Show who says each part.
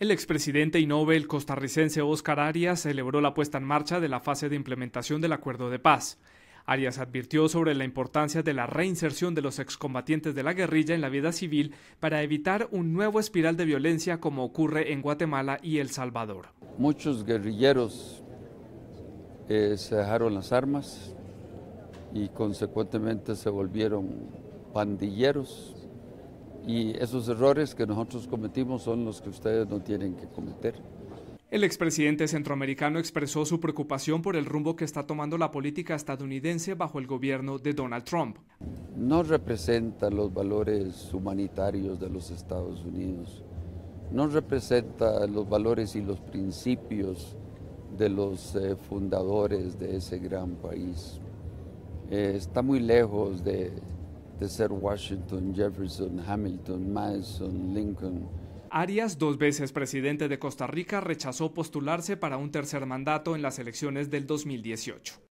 Speaker 1: El expresidente y Nobel costarricense Óscar Arias celebró la puesta en marcha de la fase de implementación del acuerdo de paz. Arias advirtió sobre la importancia de la reinserción de los excombatientes de la guerrilla en la vida civil para evitar un nuevo espiral de violencia como ocurre en Guatemala y El Salvador.
Speaker 2: Muchos guerrilleros eh, se dejaron las armas y consecuentemente se volvieron pandilleros, y esos errores que nosotros cometimos son los que ustedes no tienen que cometer.
Speaker 1: El expresidente centroamericano expresó su preocupación por el rumbo que está tomando la política estadounidense bajo el gobierno de Donald Trump.
Speaker 2: No representa los valores humanitarios de los Estados Unidos, no representa los valores y los principios de los eh, fundadores de ese gran país. Eh, está muy lejos de de ser Washington, Jefferson, Hamilton, Madison, Lincoln.
Speaker 1: Arias, dos veces presidente de Costa Rica, rechazó postularse para un tercer mandato en las elecciones del 2018.